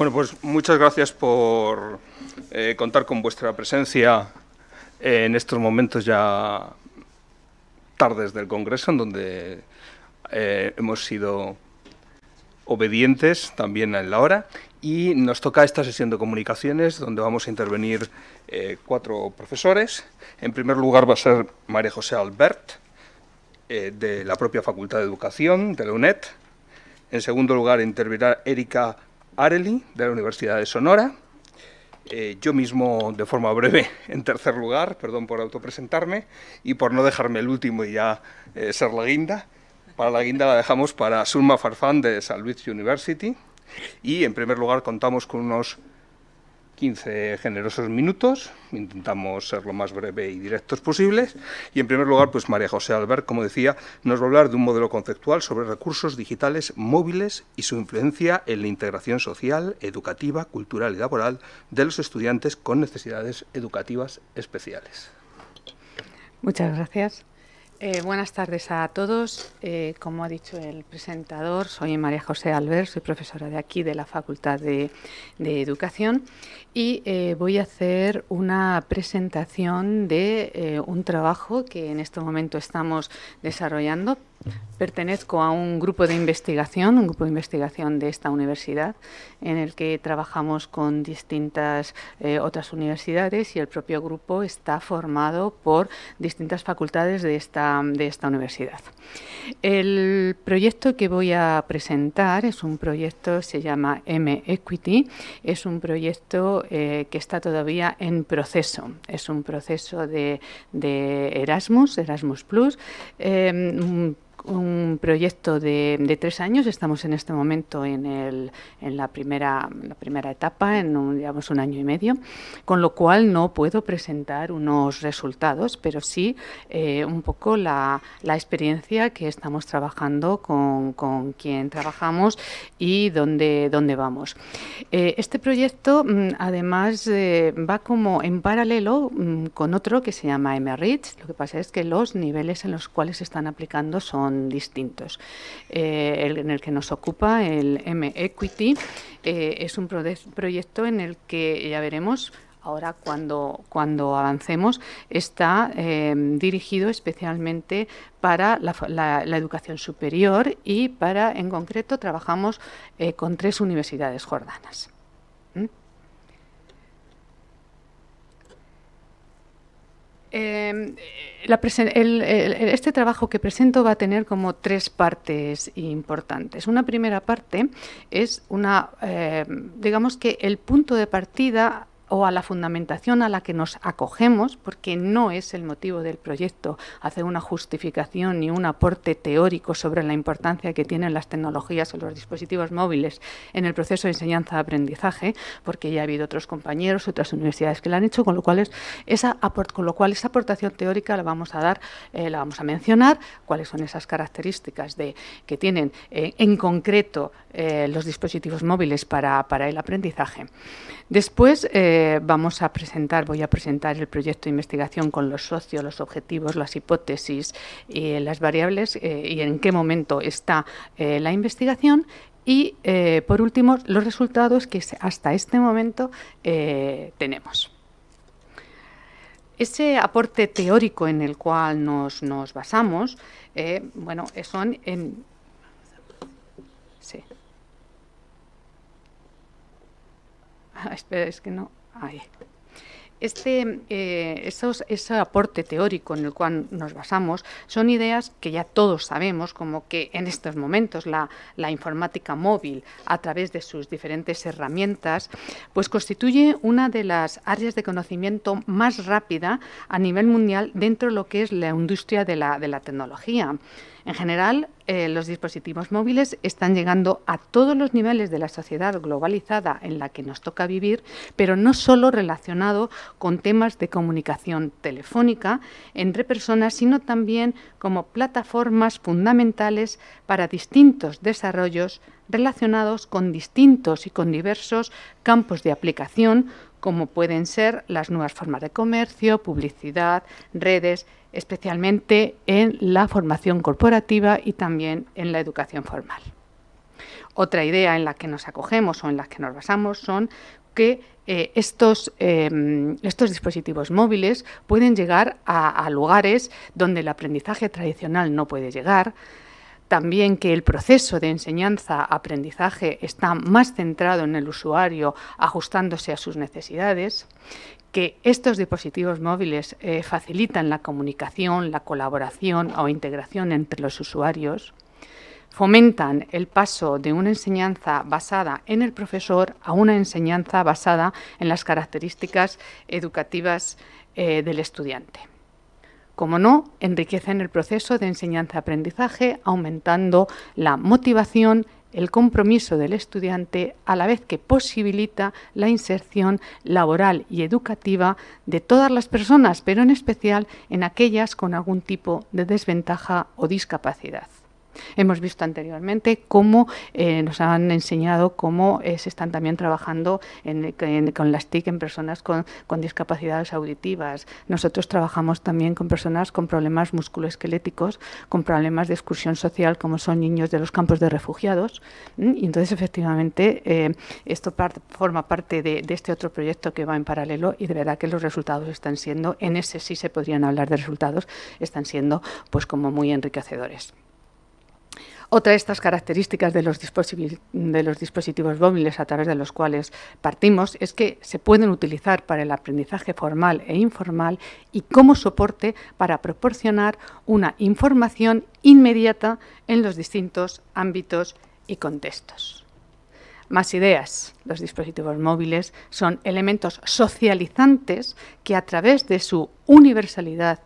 Bueno, pues muchas gracias por eh, contar con vuestra presencia en estos momentos ya tardes del Congreso, en donde eh, hemos sido obedientes también en la hora. Y nos toca esta sesión de comunicaciones, donde vamos a intervenir eh, cuatro profesores. En primer lugar va a ser María José Albert, de la propia Facultad de Educación, de la UNED. En segundo lugar intervendrá Erika Arely, de la Universidad de Sonora. Eh, yo mismo, de forma breve, en tercer lugar, perdón por autopresentarme y por no dejarme el último y ya eh, ser la guinda. Para la guinda la dejamos para Sulma Farfán de San Luis University. Y en primer lugar contamos con unos 15 generosos minutos, intentamos ser lo más breve y directos posibles. Y en primer lugar, pues María José Albert, como decía, nos va a hablar de un modelo conceptual sobre recursos digitales móviles y su influencia en la integración social, educativa, cultural y laboral de los estudiantes con necesidades educativas especiales. Muchas gracias. Eh, buenas tardes a todos. Eh, como ha dicho el presentador, soy María José Albert, soy profesora de aquí de la Facultad de, Educación y eh, voy a hacer una presentación de un trabajo que en este momento estamos desarrollando Pertenezco a un grupo de investigación, un grupo de investigación de esta universidad, en el que trabajamos con distintas eh, otras universidades y el propio grupo está formado por distintas facultades de esta, de esta universidad. El proyecto que voy a presentar es un proyecto, se llama M-Equity, es un proyecto eh, que está todavía en proceso, es un proceso de, Erasmus, Erasmus Plus. Eh, un proyecto de, tres años. Estamos en este momento en, la, primera, etapa, en un, digamos un año y medio, con lo cual no puedo presentar unos resultados, pero sí eh, un poco la, experiencia que estamos trabajando con, quien trabajamos y dónde, vamos. Eh, este proyecto, mm, además, eh, va como en paralelo mm, con otro que se llama MRITS. Lo que pasa es que los niveles en los cuales se están aplicando son distintos. Eh, el, en el que nos ocupa, el M-Equity, eh, es un proyecto en el que ya veremos ahora cuando, avancemos, está eh, dirigido especialmente para la, educación superior y para, en concreto, trabajamos con tres universidades jordanas. Em, este trabajo que presento va a tener como tres partes importantes. Una primera parte es una, eh, digamos que el punto de partida o a la fundamentación a la que nos acogemos, porque no es el motivo del proyecto hacer una justificación ni un aporte teórico sobre la importancia que tienen las tecnologías o los dispositivos móviles en el proceso de enseñanza-aprendizaje, porque ya ha habido otros compañeros, otras universidades que lo han hecho, con lo cual, esa, con lo cual esa aportación teórica la vamos a dar, eh, la vamos a mencionar, cuáles son esas características de, que tienen eh, en concreto eh, los dispositivos móviles para, el aprendizaje. Después, vamos a presentar, voy a presentar el proyecto de investigación con los socios, los objetivos, las hipótesis y eh, las variables eh, y en qué momento está eh, la investigación. Y por último, los resultados que hasta este momento tenemos. Ese aporte teórico en el cual nos, nos basamos, bueno, son en. Sí. Ah, espera, es que no. Este, eh, ese aporte teórico en el cual nos basamos son ideas que ya todos sabemos, como que en estos momentos la, informática móvil, a través de sus diferentes herramientas, pues constituye una de las áreas de conocimiento más rápida a nivel mundial dentro de lo que es la industria de la tecnología. En general, eh, los dispositivos móviles están llegando a todos los niveles de la sociedad globalizada en la que nos toca vivir, pero no solo relacionado con temas de comunicación telefónica entre personas, sino también como plataformas fundamentales para distintos desarrollos relacionados con distintos y con diversos campos de aplicación como pueden ser las nuevas formas de comercio, publicidad, redes, especialmente en la formación corporativa y también en la educación formal. Otra idea en la que nos acogemos o en la que nos basamos son que eh, estos, em, estos, dispositivos móviles pueden llegar a lugares donde el aprendizaje tradicional no puede llegar, también que el proceso de enseñanza-aprendizaje está más centrado en el usuario, ajustándose a sus necesidades, que estos dispositivos móviles eh, facilitan la comunicación, la colaboración o integración entre los usuarios, fomentan el paso de una enseñanza basada en el profesor a una enseñanza basada en las características educativas eh, del estudiante como no, enriquecen el proceso de enseñanza-aprendizaje, aumentando la motivación, el compromiso del estudiante, a la vez que posibilita la inserción laboral y educativa de todas las personas, pero en especial en aquellas con algún tipo de desventaja o discapacidad. Hemos visto anteriormente cómo eh, nos han enseñado cómo eh, se están también trabajando con las TIC en personas con, discapacidades auditivas. Nosotros trabajamos también con personas con problemas musculoesqueléticos, con problemas de excursión social, como son niños de los campos de refugiados. Y entonces, efectivamente, eh, esto forma parte de, este otro proyecto que va en paralelo y de verdad que los resultados están siendo, en ese sí se podrían hablar de resultados, están siendo pues como muy enriquecedores. Otra de estas características de los, dispositivos móviles a través de los cuales partimos es que se pueden utilizar para el aprendizaje formal e informal y como soporte para proporcionar una información inmediata en los distintos ámbitos y contextos. Más ideas. Los dispositivos móviles son elementos socializantes que a través de su universalidad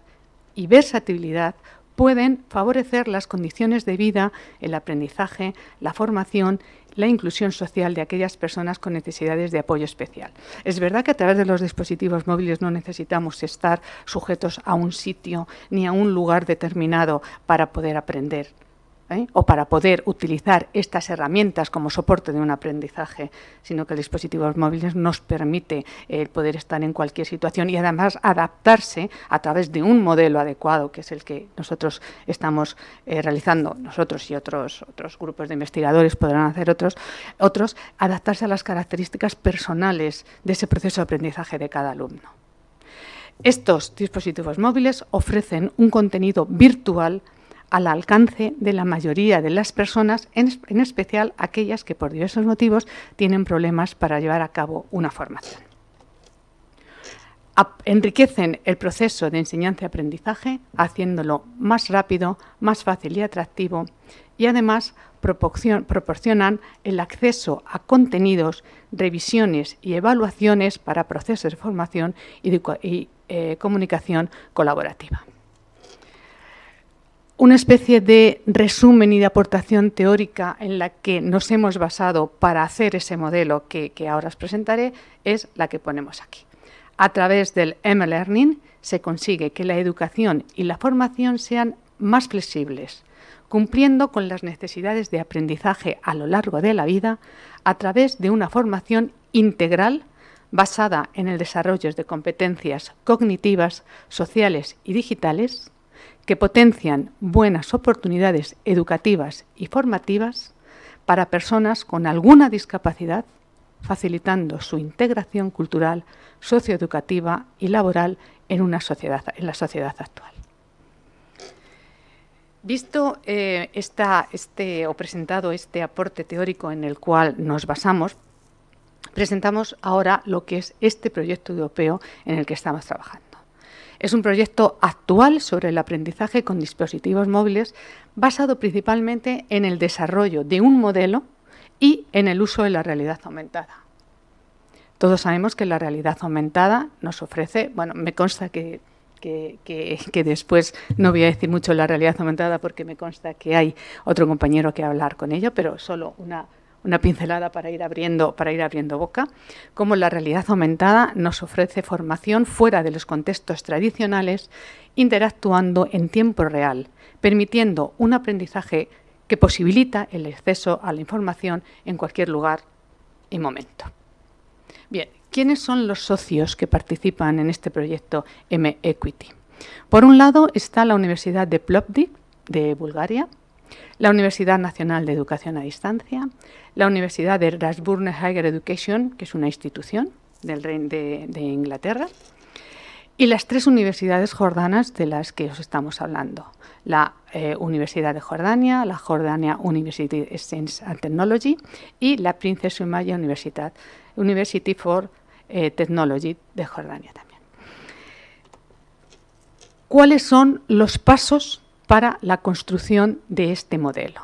y versatilidad pueden favorecer las condiciones de vida, el aprendizaje, la formación, la inclusión social de aquellas personas con necesidades de apoyo especial. Es verdad que a través de los dispositivos móviles no necesitamos estar sujetos a un sitio ni a un lugar determinado para poder aprender. ¿eh? o para poder utilizar estas herramientas como soporte de un aprendizaje, sino que el dispositivo móvil nos permite eh, poder estar en cualquier situación y además adaptarse a través de un modelo adecuado, que es el que nosotros estamos eh, realizando, nosotros y otros, otros grupos de investigadores podrán hacer otros, otros, adaptarse a las características personales de ese proceso de aprendizaje de cada alumno. Estos dispositivos móviles ofrecen un contenido virtual al alcance de la mayoría de las personas, en, especial aquellas que por diversos motivos tienen problemas para llevar a cabo una formación. enriquecen el proceso de enseñanza-aprendizaje, y haciéndolo más rápido, más fácil y atractivo, y además proporcionan el acceso a contenidos, revisiones y evaluaciones para procesos de formación y, eh, comunicación colaborativa una especie de resumen y de aportación teórica en la que nos hemos basado para hacer ese modelo que, ahora os presentaré es la que ponemos aquí. A través del M-Learning se consigue que la educación y la formación sean más flexibles, cumpliendo con las necesidades de aprendizaje a lo largo de la vida a través de una formación integral basada en el desarrollo de competencias cognitivas, sociales y digitales, que potencian buenas oportunidades educativas y formativas para personas con alguna discapacidad, facilitando su integración cultural, socioeducativa y laboral en, una sociedad, en la sociedad actual. Visto eh, este, o presentado este aporte teórico en el cual nos basamos, presentamos ahora lo que es este proyecto europeo en el que estamos trabajando. Es un proyecto actual sobre el aprendizaje con dispositivos móviles basado principalmente en el desarrollo de un modelo y en el uso de la realidad aumentada. Todos sabemos que la realidad aumentada nos ofrece, bueno, me consta que, que, que, que, después no voy a decir mucho la realidad aumentada porque me consta que hay otro compañero que hablar con ello, pero solo una una pincelada para ir abriendo, para ir abriendo boca, como la realidad aumentada nos ofrece formación fuera de los contextos tradicionales, interactuando en tiempo real, permitiendo un aprendizaje que posibilita el acceso a la información en cualquier lugar y momento. Bien, ¿quiénes son los socios que participan en este proyecto M-Equity? Por un lado está la Universidad de Plovdiv, de Bulgaria, la Universidad Nacional de Educación a Distancia, la Universidad de Rasburne Higher Education, que es una institución del Reino de, Inglaterra, y las tres universidades jordanas de las que os estamos hablando, la eh, Universidad de Jordania, la Jordania University of Science and Technology y la Princess Sumaya University, University for eh, Technology de Jordania también. ¿Cuáles son los pasos para la construcción de este modelo.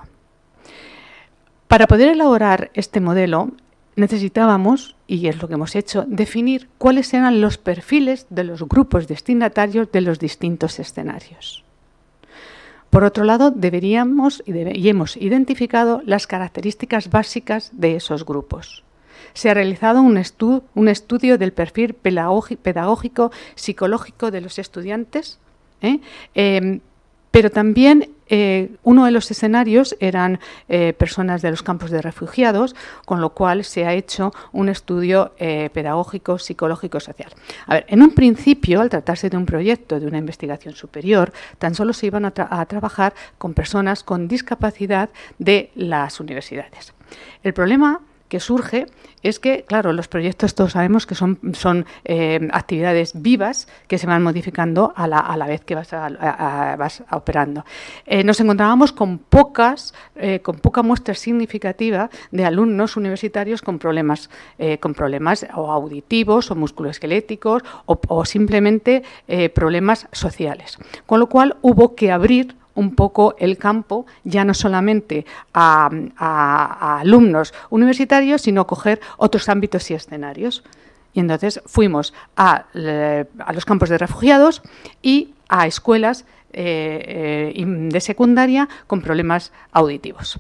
Para poder elaborar este modelo necesitábamos, y es lo que hemos hecho, definir cuáles eran los perfiles de los grupos destinatarios de los distintos escenarios. Por otro lado, deberíamos y, hemos identificado las características básicas de esos grupos se ha realizado un, estudio del perfil pedagógico psicológico de los estudiantes, ¿eh? Em, pero también eh, uno de los escenarios eran eh, personas de los campos de refugiados, con lo cual se ha hecho un estudio eh, pedagógico, psicológico, social. A ver, en un principio, al tratarse de un proyecto de una investigación superior, tan solo se iban a, a trabajar con personas con discapacidad de las universidades. El problema que surge es que, claro, los proyectos todos sabemos que son, son eh, actividades vivas que se van modificando a la, vez que vas, operando. Eh, nos encontrábamos con pocas, eh, con poca muestra significativa de alumnos universitarios con problemas, con problemas auditivos o musculoesqueléticos o, o simplemente problemas sociales. Con lo cual hubo que abrir un poco el campo, ya no solamente a, alumnos universitarios, sino coger otros ámbitos y escenarios. Y entonces fuimos a, eh, los campos de refugiados y a escuelas eh, eh, de secundaria con problemas auditivos.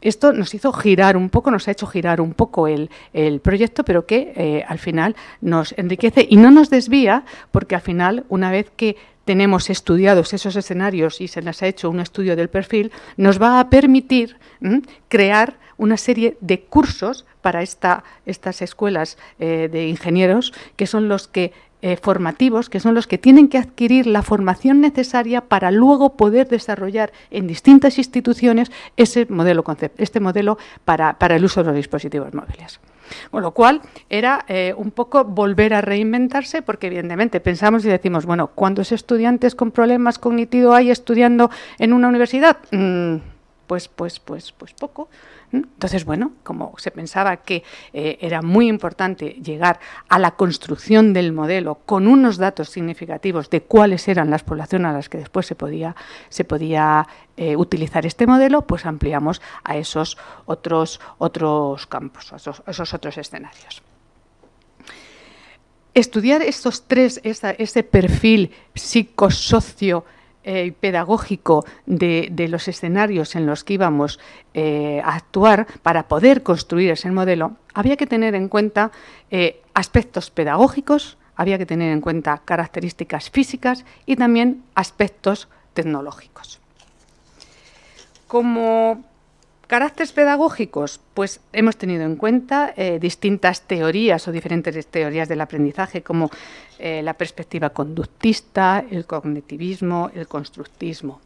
Esto nos hizo girar un poco, nos ha hecho girar un poco el, proyecto, pero que al final nos enriquece y no nos desvía, porque al final, una vez que tenemos estudiados esos escenarios y se les ha hecho un estudio del perfil, nos va a permitir crear una serie de cursos para estas escuelas eh, de ingenieros, que son los que eh, formativos, que son los que tienen que adquirir la formación necesaria para luego poder desarrollar en distintas instituciones ese modelo este modelo para el uso de los dispositivos móviles. Con lo cual era eh, un poco volver a reinventarse porque evidentemente pensamos y decimos, bueno, ¿cuántos estudiantes con problemas cognitivos hay estudiando en una universidad? Mm, pues, pues, pues, pues, poco. Entonces, bueno, como se pensaba que eh, era muy importante llegar a la construcción del modelo con unos datos significativos de cuáles eran las poblaciones a las que después se podía, se podía eh, utilizar este modelo, pues ampliamos a esos otros, otros campos, a esos, otros escenarios. Estudiar estos tres, ese perfil psicosocio eh, pedagógico de, los escenarios en los que íbamos eh, a actuar para poder construir ese modelo, había que tener en cuenta eh, aspectos pedagógicos, había que tener en cuenta características físicas y también aspectos tecnológicos. Como Caracteres pedagógicos, pues hemos tenido en cuenta eh, distintas teorías o diferentes teorías del aprendizaje, como eh, la perspectiva conductista, el cognitivismo, el constructismo.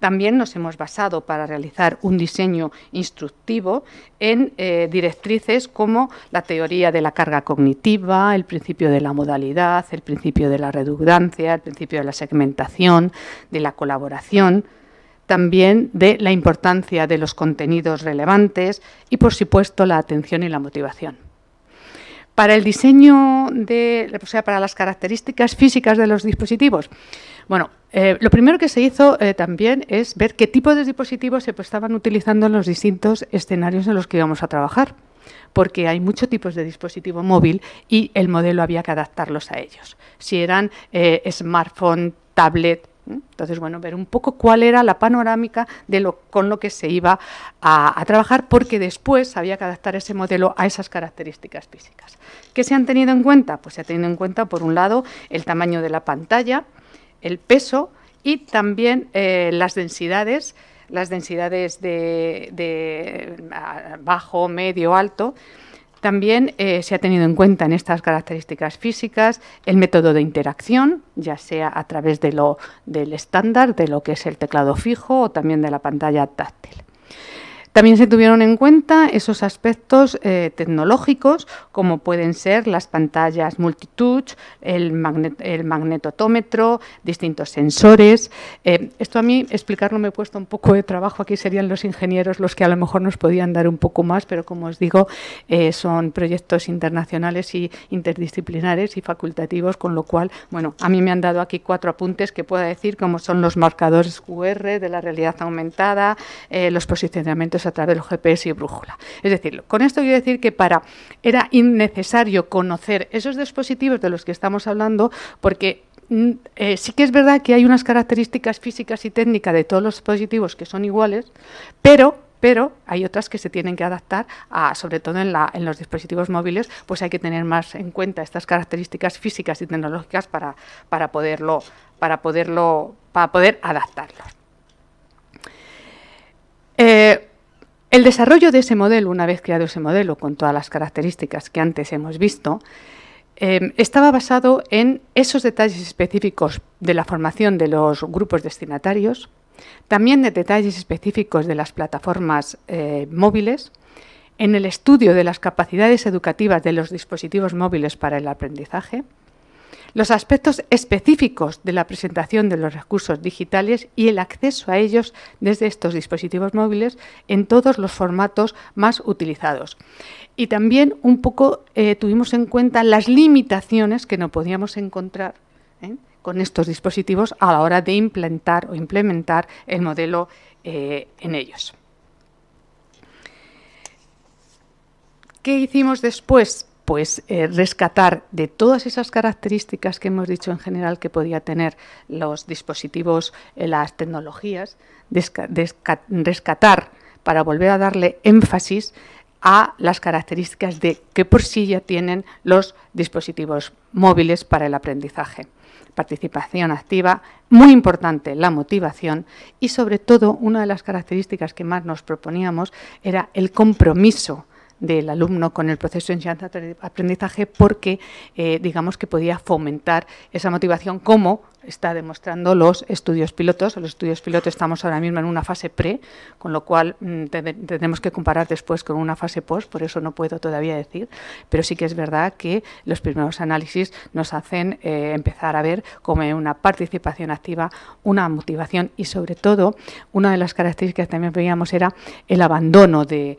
También nos hemos basado para realizar un diseño instructivo en eh, directrices como la teoría de la carga cognitiva, el principio de la modalidad, el principio de la redundancia, el principio de la segmentación, de la colaboración, también de la importancia de los contenidos relevantes y, por supuesto, la atención y la motivación. Para el diseño, de, o sea, para las características físicas de los dispositivos, bueno, eh, lo primero que se hizo eh, también es ver qué tipo de dispositivos se estaban utilizando en los distintos escenarios en los que íbamos a trabajar, porque hay muchos tipos de dispositivo móvil y el modelo había que adaptarlos a ellos. Si eran eh, smartphone, tablet, entonces, bueno, ver un poco cuál era la panorámica de lo, con lo que se iba a, trabajar, porque después había que adaptar ese modelo a esas características físicas. ¿Qué se han tenido en cuenta? Pues se ha tenido en cuenta, por un lado, el tamaño de la pantalla, el peso y también eh, las densidades, las densidades de bajo, medio, alto. También eh, se ha tenido en cuenta en estas características físicas el método de interacción, ya sea a través de lo, del estándar, de lo que es el teclado fijo o también de la pantalla táctil. También se tuvieron en cuenta esos aspectos eh, tecnológicos, como pueden ser las pantallas multitouch, el, magnetotómetro, distintos sensores. Eh, esto a mí explicarlo me he puesto un poco de trabajo. Aquí serían los ingenieros los que a lo mejor nos podían dar un poco más, pero como os digo, eh, son proyectos internacionales y interdisciplinares y facultativos, con lo cual, bueno, a mí me han dado aquí cuatro apuntes que pueda decir, como son los marcadores QR de la realidad aumentada, los posicionamientos a través de los GPS y brújula. Es decir, con esto quiero decir que para era innecesario conocer esos dispositivos de los que estamos hablando porque mm, eh, sí que es verdad que hay unas características físicas y técnicas de todos los dispositivos que son iguales, pero pero hay otras que se tienen que adaptar, a, sobre todo en, la, en, los dispositivos móviles, pues hay que tener más en cuenta estas características físicas y tecnológicas para, para, poderlo, para, poderlo, para poder adaptarlos. Eh, el desarrollo de ese modelo, una vez creado ese modelo con todas las características que antes hemos visto, em, estaba basado en esos detalles específicos de la formación de los grupos destinatarios, también de detalles específicos de las plataformas eh, móviles, en el estudio de las capacidades educativas de los dispositivos móviles para el aprendizaje, los aspectos específicos de la presentación de los recursos digitales y el acceso a ellos desde estos dispositivos móviles en todos los formatos más utilizados. Y también un poco eh, tuvimos en cuenta las limitaciones que no podíamos encontrar ¿eh? con estos dispositivos a la hora de implantar o implementar el modelo eh, en ellos. ¿Qué hicimos después? pues eh, rescatar de todas esas características que hemos dicho en general que podía tener los dispositivos, eh, las tecnologías, rescatar para volver a darle énfasis a las características de que por sí ya tienen los dispositivos móviles para el aprendizaje. Participación activa, muy importante la motivación y sobre todo una de las características que más nos proponíamos era el compromiso del alumno con el proceso de enseñanza-aprendizaje porque, eh, digamos, que podía fomentar esa motivación como está demostrando los estudios pilotos. Los estudios pilotos estamos ahora mismo en una fase pre, con lo cual mm, tenemos tendremos que comparar después con una fase post, por eso no puedo todavía decir, pero sí que es verdad que los primeros análisis nos hacen eh, empezar a ver como una participación activa, una motivación y sobre todo una de las características que también veíamos era el abandono de,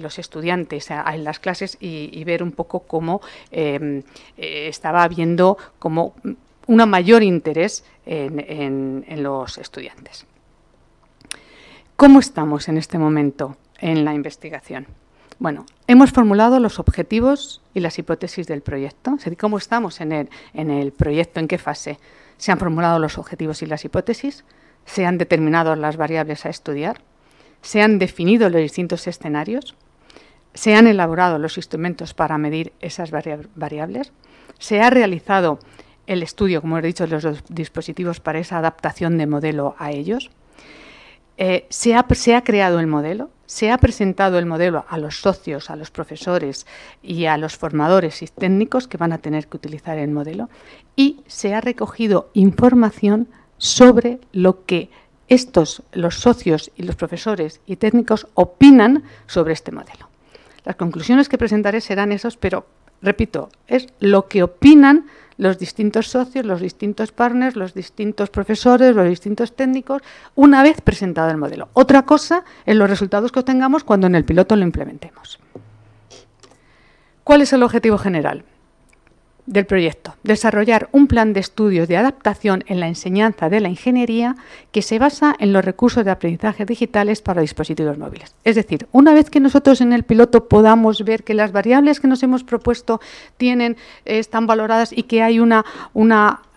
los estudiantes en las clases y, ver un poco cómo em, eh, estaba viendo cómo un mayor interés en, los estudiantes. ¿Cómo estamos en este momento en la investigación? Bueno, hemos formulado los objetivos y las hipótesis del proyecto. ¿Cómo estamos en en el, proyecto? ¿En qué fase? Se han formulado los objetivos y las hipótesis, se han determinado las variables a estudiar, se han definido los distintos escenarios, se han elaborado los instrumentos para medir esas variables, se ha realizado el estudio, como he dicho, de los dispositivos para esa adaptación de modelo a ellos. Eh, se, ha, creado el modelo, se ha presentado el modelo a los socios, a los profesores y a los formadores y técnicos que van a tener que utilizar el modelo y se ha recogido información sobre lo que estos, los socios y los profesores y técnicos opinan sobre este modelo. Las conclusiones que presentaré serán esas, pero repito, es lo que opinan los distintos socios, los distintos partners, los distintos profesores, los distintos técnicos, una vez presentado el modelo. Otra cosa es los resultados que obtengamos cuando en el piloto lo implementemos. ¿Cuál es el objetivo general? del proyecto, desarrollar un plan de estudios de adaptación en la enseñanza de la ingeniería que se basa en los recursos de aprendizaje digitales para dispositivos móviles. Es decir, una vez que nosotros en el piloto podamos ver que las variables que nos hemos propuesto tienen, eh, están valoradas y que hay una,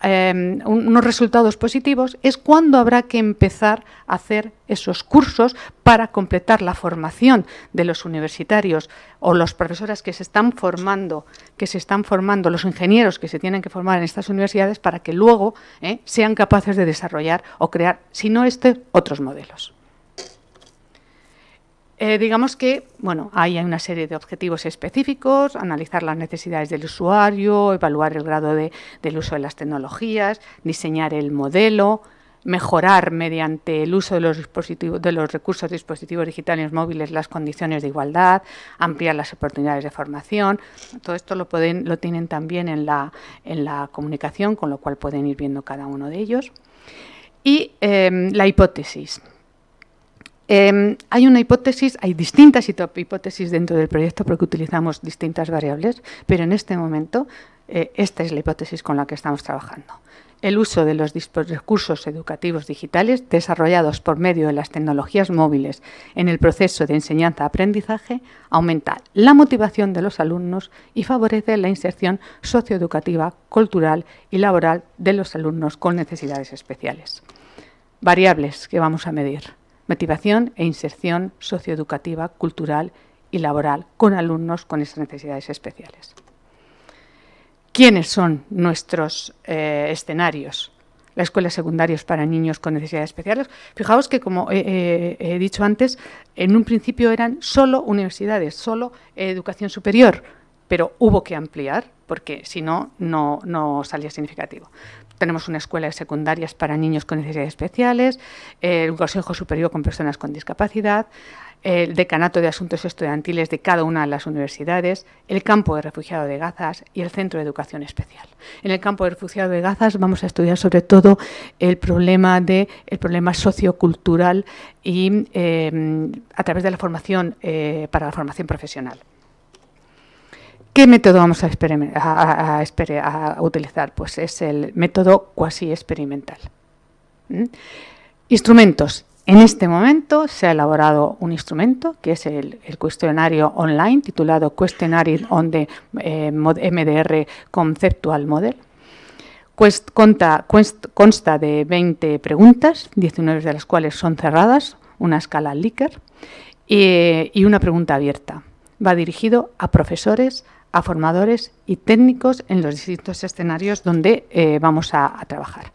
eh, unos resultados positivos, es cuando habrá que empezar a hacer esos cursos para completar la formación de los universitarios o los profesores que se están formando, que se están formando, los ingenieros que se tienen que formar en estas universidades para que luego eh, sean capaces de desarrollar o crear, si no este, otros modelos. Eh, digamos que, bueno, ahí hay una serie de objetivos específicos, analizar las necesidades del usuario, evaluar el grado de, del uso de las tecnologías, diseñar el modelo, mejorar mediante el uso de los, dispositivos, de los recursos dispositivos digitales móviles las condiciones de igualdad, ampliar las oportunidades de formación. Todo esto lo, pueden, lo tienen también en la, en la comunicación, con lo cual pueden ir viendo cada uno de ellos. Y em, la hipótesis. Em, hay una hipótesis, hay distintas hipótesis dentro del proyecto porque utilizamos distintas variables, pero en este momento eh, esta es la hipótesis con la que estamos trabajando el uso de los recursos educativos digitales desarrollados por medio de las tecnologías móviles en el proceso de enseñanza-aprendizaje aumenta la motivación de los alumnos y favorece la inserción socioeducativa, cultural y laboral de los alumnos con necesidades especiales. Variables que vamos a medir. Motivación e inserción socioeducativa, cultural y laboral con alumnos con esas necesidades especiales quiénes son nuestros eh, escenarios. Las escuelas secundarias para niños con necesidades especiales. Fijaos que, como eh, eh, he, dicho antes, en un principio eran solo universidades, solo educación superior, pero hubo que ampliar porque si no, no, salía significativo. Tenemos una escuela de secundarias para niños con necesidades especiales, el un consejo superior con personas con discapacidad, el Decanato de Asuntos Estudiantiles de cada una de las universidades, el Campo de Refugiado de Gazas y el Centro de Educación Especial. En el Campo de Refugiado de Gazas vamos a estudiar sobre todo el problema, de, el problema sociocultural y eh, a través de la formación eh, para la formación profesional. ¿Qué método vamos a, utilizar? Pues es el método cuasi experimental. Instrumentos. En este momento se ha elaborado un instrumento que es el, cuestionario online titulado Questionary on the eh, MDR Conceptual Model. consta de 20 preguntas, 19 de las cuales son cerradas, una escala Likert y una pregunta abierta. Va dirigido a profesores, a formadores y técnicos en los distintos escenarios donde eh, vamos a, a trabajar.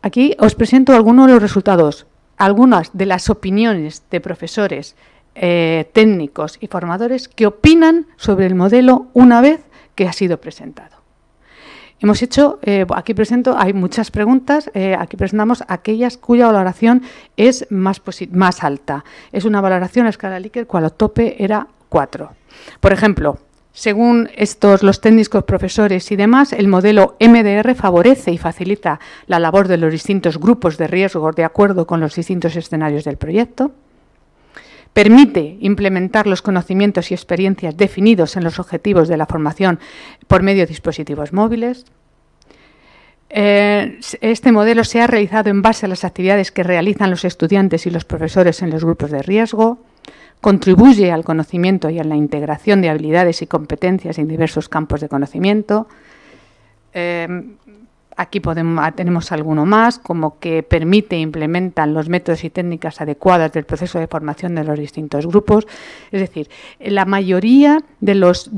Aquí os presento algunos de los resultados algunas de las opiniones de profesores, eh, técnicos y formadores que opinan sobre el modelo una vez que ha sido presentado. Hemos hecho, eh, aquí presento, hay muchas preguntas, eh, aquí presentamos aquellas cuya valoración es más, más alta. Es una valoración a escala Likert cuando tope era 4. Por ejemplo, según estos, los técnicos, profesores y demás, el modelo MDR favorece y facilita la labor de los distintos grupos de riesgo de acuerdo con los distintos escenarios del proyecto. Permite implementar los conocimientos y experiencias definidos en los objetivos de la formación por medio de dispositivos móviles. Eh, este modelo se ha realizado en base a las actividades que realizan los estudiantes y los profesores en los grupos de riesgo contribuye al conocimiento y a la integración de habilidades y competencias en diversos campos de conocimiento. Em, aquí ah, tenemos alguno más, como que permite e implementan los métodos y técnicas adecuadas del proceso de formación de los distintos grupos. Es decir, la mayoría de los,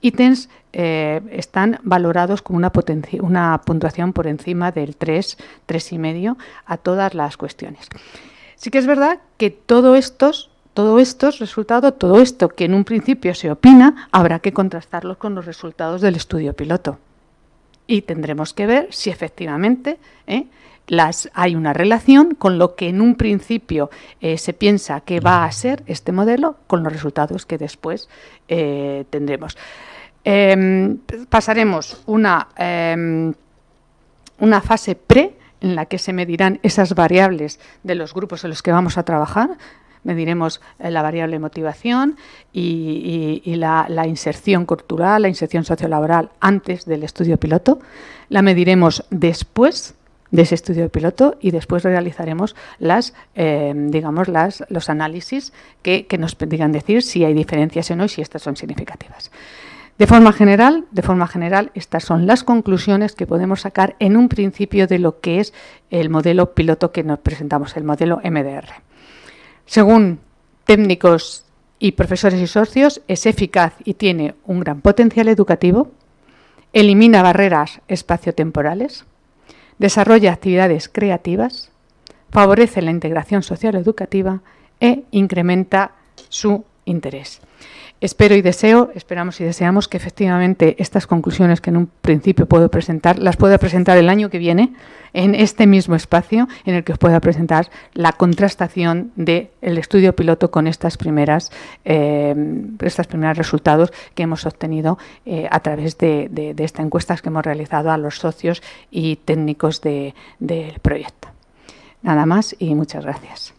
ítems eh, están valorados con una, una puntuación por encima del 3, 3,5 a todas las cuestiones. Sí que es verdad que todos estos todo esto es resultado, todo esto que en un principio se opina, habrá que contrastarlo con los resultados del estudio piloto. Y tendremos que ver si efectivamente ¿eh? Las, hay una relación con lo que en un principio eh, se piensa que va a ser este modelo, con los resultados que después eh, tendremos. Em, pasaremos una, em, una fase pre en la que se medirán esas variables de los grupos en los que vamos a trabajar, mediremos eh, la variable motivación y, la, inserción cultural, la inserción sociolaboral antes del estudio piloto, la mediremos después de ese estudio piloto y después realizaremos las, eh, digamos, los análisis que, nos digan decir si hay diferencias o no y si estas son significativas. De forma general, de forma general, estas son las conclusiones que podemos sacar en un principio de lo que es el modelo piloto que nos presentamos, el modelo MDR. Según técnicos y profesores y socios, es eficaz y tiene un gran potencial educativo, elimina barreras espaciotemporales, desarrolla actividades creativas, favorece la integración social educativa e incrementa su interés. Espero y deseo, esperamos y deseamos que efectivamente estas conclusiones que en un principio puedo presentar, las pueda presentar el año que viene en este mismo espacio en el que os pueda presentar la contrastación del estudio piloto con estas primeras, eh, estos primeros resultados que hemos obtenido eh, a través de, estas encuestas que hemos realizado a los socios y técnicos del proyecto. Nada más y muchas gracias.